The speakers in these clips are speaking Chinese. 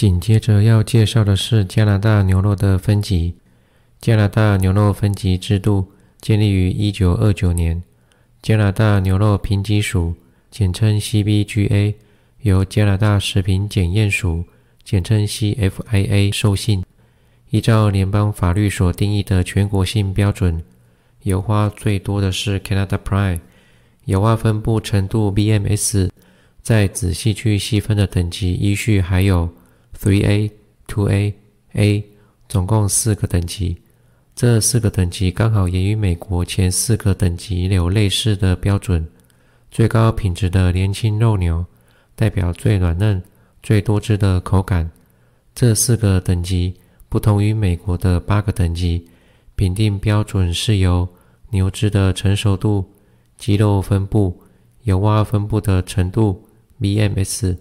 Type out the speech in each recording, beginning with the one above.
紧接着要介绍的是加拿大牛肉的分级。加拿大牛肉分级制度建立于1929年。加拿大牛肉评级署（简称 CBGA） 由加拿大食品检验署（简称 CFIA） 授信，依照联邦法律所定义的全国性标准。油花最多的是 Canada Prime，油花分布程度 BMS，在仔细去细分的等级依序还有。Three A, Two A, A，总共四个等级。这四个等级刚好也与美国前四个等级有类似的标准。最高品质的年轻肉牛代表最软嫩、最多汁的口感。这四个等级不同于美国的八个等级，评定标准是由牛脂的成熟度、肌肉分布、油洼分布的程度、BMS、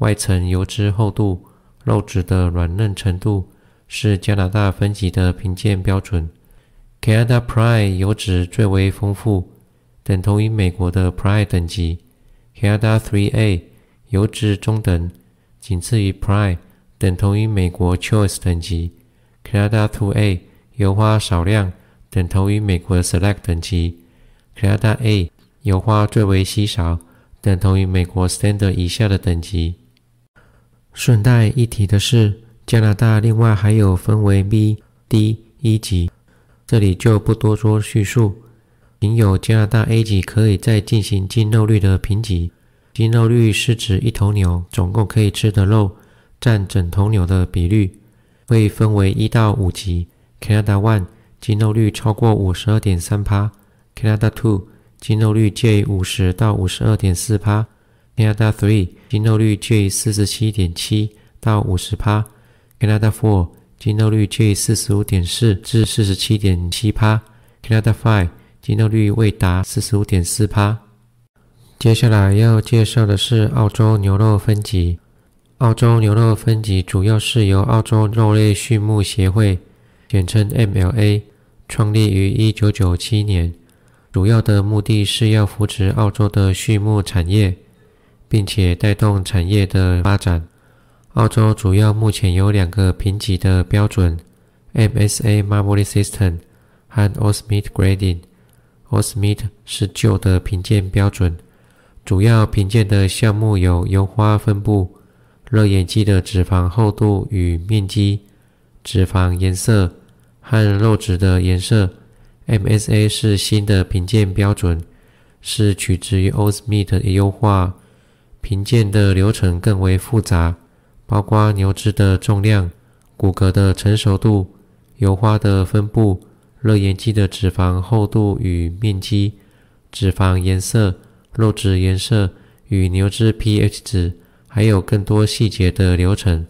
外层油脂厚度。肉质的软嫩程度是加拿大分级的评鉴标准。Canada Prime 油脂最为丰富，等同于美国的 Prime 等级；Canada 3A 油脂中等，仅次于 Prime，等同于美国 Choice 等级；Canada 2A 油花少量，等同于美国 Select 等级；Canada A 油花最为稀少，等同于美国 Standard 以下的等级。顺带一提的是，加拿大另外还有分为 B、D 一级，这里就不多做叙述。仅有加拿大 A 级可以再进行肌肉率的评级。肌肉率是指一头牛总共可以吃的肉占整头牛的比率，会分为一到五级。Canada One 肌肉率超过五十二点三趴，Canada Two 肌肉率介于五十到五十二点四趴。Canada Three 精肉率介于四十七点七到五十帕，Canada Four 精肉率介于四十五点四至四十七点七帕，Canada Five 精肉率未达四十五点四帕。接下来要介绍的是澳洲牛肉分级。澳洲牛肉分级主要是由澳洲肉类畜牧协会（简称 MLA） 创立于一九九七年，主要的目的是要扶持澳洲的畜牧产业。并且带动产业的发展。澳洲主要目前有两个评级的标准：MSA Marbley System 和 o s m i t Grading。o s m i t 是旧的评鉴标准，主要评鉴的项目有油花分布、热眼肌的脂肪厚度与面积、脂肪颜色和肉质的颜色。MSA 是新的评鉴标准，是取自于 o s m i t 的优化。评鉴的流程更为复杂，包括牛脂的重量、骨骼的成熟度、油花的分布、热盐机的脂肪厚度与面积、脂肪颜色、肉质颜色与牛脂 pH 值，还有更多细节的流程。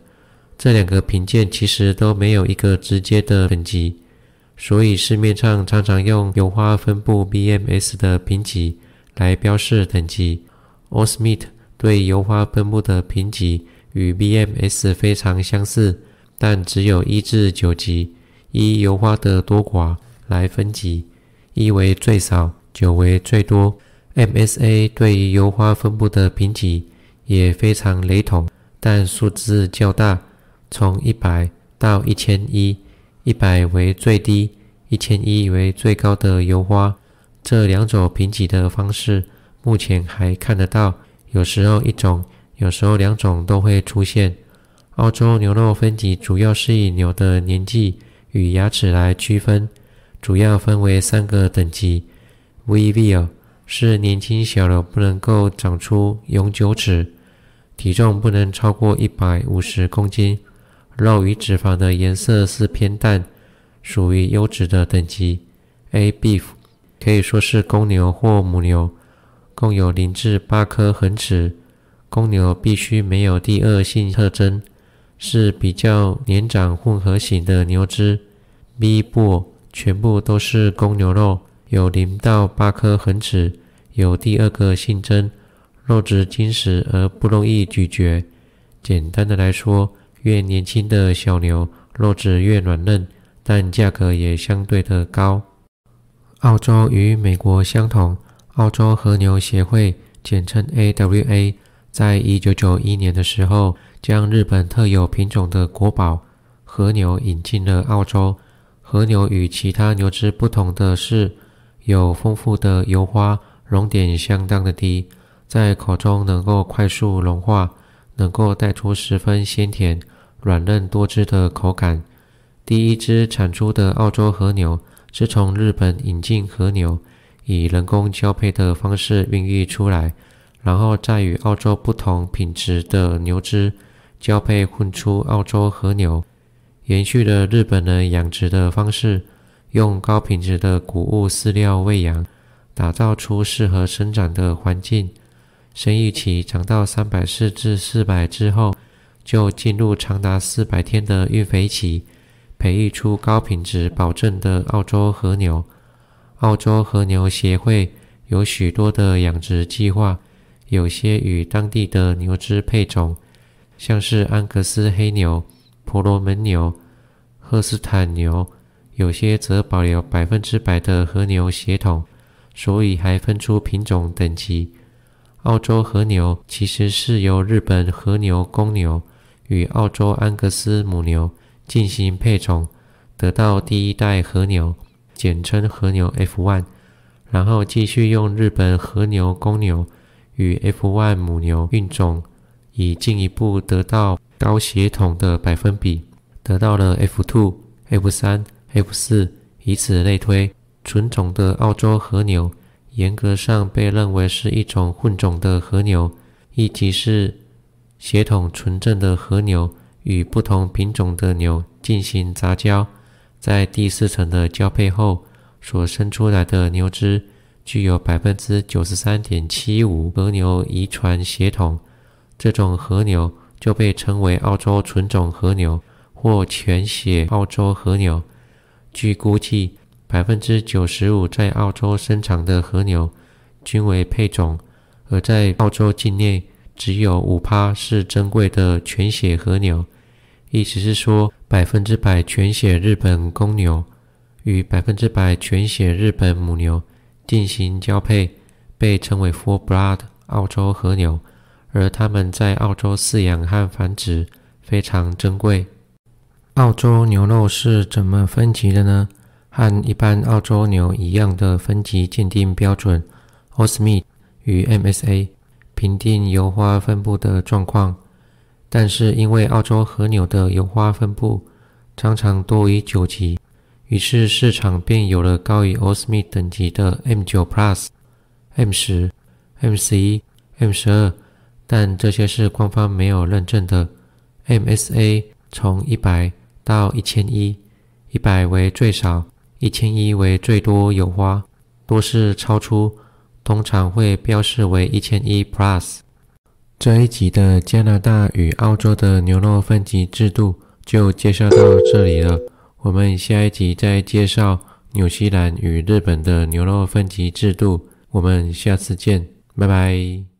这两个评鉴其实都没有一个直接的等级，所以市面上常常用油花分布 BMS 的评级来标示等级 o Smith。对油花分布的评级与 BMS 非常相似，但只有一至九级，依油花的多寡来分级，一为最少，九为最多。MSA 对于油花分布的评级也非常雷同，但数字较大，从一百到一千一，一百为最低，一千一为最高的油花。这两种评级的方式目前还看得到。有时候一种，有时候两种都会出现。澳洲牛肉分级主要是以牛的年纪与牙齿来区分，主要分为三个等级。v v a l 是年轻小牛，不能够长出永久齿，体重不能超过一百五十公斤，肉与脂肪的颜色是偏淡，属于优质的等级。A beef 可以说是公牛或母牛。共有零至八颗恒齿，公牛必须没有第二性特征，是比较年长混合型的牛只。B 部全部都是公牛肉，有零到八颗恒齿，有第二个性征，肉质坚实而不容易咀嚼。简单的来说，越年轻的小牛肉质越软嫩，但价格也相对的高。澳洲与美国相同。澳洲和牛协会（简称 AWA） 在一九九一年的时候，将日本特有品种的国宝和牛引进了澳洲。和牛与其他牛只不同的是，有丰富的油花，熔点相当的低，在口中能够快速融化，能够带出十分鲜甜、软嫩多汁的口感。第一只产出的澳洲和牛是从日本引进和牛。以人工交配的方式孕育出来，然后再与澳洲不同品质的牛只交配，混出澳洲和牛。延续了日本人养殖的方式，用高品质的谷物饲料喂养，打造出适合生长的环境。生育期长到三百四至四百之后，就进入长达四百天的育肥期，培育出高品质保证的澳洲和牛。澳洲和牛协会有许多的养殖计划，有些与当地的牛只配种，像是安格斯黑牛、婆罗门牛、赫斯坦牛，有些则保留百分之百的和牛血统，所以还分出品种等级。澳洲和牛其实是由日本和牛公牛与澳洲安格斯母牛进行配种，得到第一代和牛。简称和牛 F one，然后继续用日本和牛公牛与 F one 母牛运种，以进一步得到高血统的百分比，得到了 F two、F 三、F 四，以此类推。纯种的澳洲和牛，严格上被认为是一种混种的和牛，亦即是血统纯正的和牛与不同品种的牛进行杂交。在第四层的交配后，所生出来的牛只具有百分之九十三点七五和牛遗传血统，这种和牛就被称为澳洲纯种和牛或全血澳洲和牛。据估计，百分之九十五在澳洲生产的和牛均为配种，而在澳洲境内只有五趴是珍贵的全血和牛。意思是说，百分之百全血日本公牛与百分之百全血日本母牛进行交配，被称为 f o r Blood 澳洲和牛，而它们在澳洲饲养和繁殖，非常珍贵。澳洲牛肉是怎么分级的呢？和一般澳洲牛一样的分级鉴定标准 o s m e t 与 MSA 评定油花分布的状况。但是因为澳洲和牛的油花分布常常多于九级，于是市场便有了高于 Osmi 等级的 M9 Plus、M10、M11、M12，但这些是官方没有认证的。MSA 从一百到一千一，一百为最少，一千一为最多油花，多是超出，通常会标示为一千一 Plus。这一集的加拿大与澳洲的牛肉分级制度就介绍到这里了，我们下一集再介绍纽西兰与日本的牛肉分级制度，我们下次见，拜拜。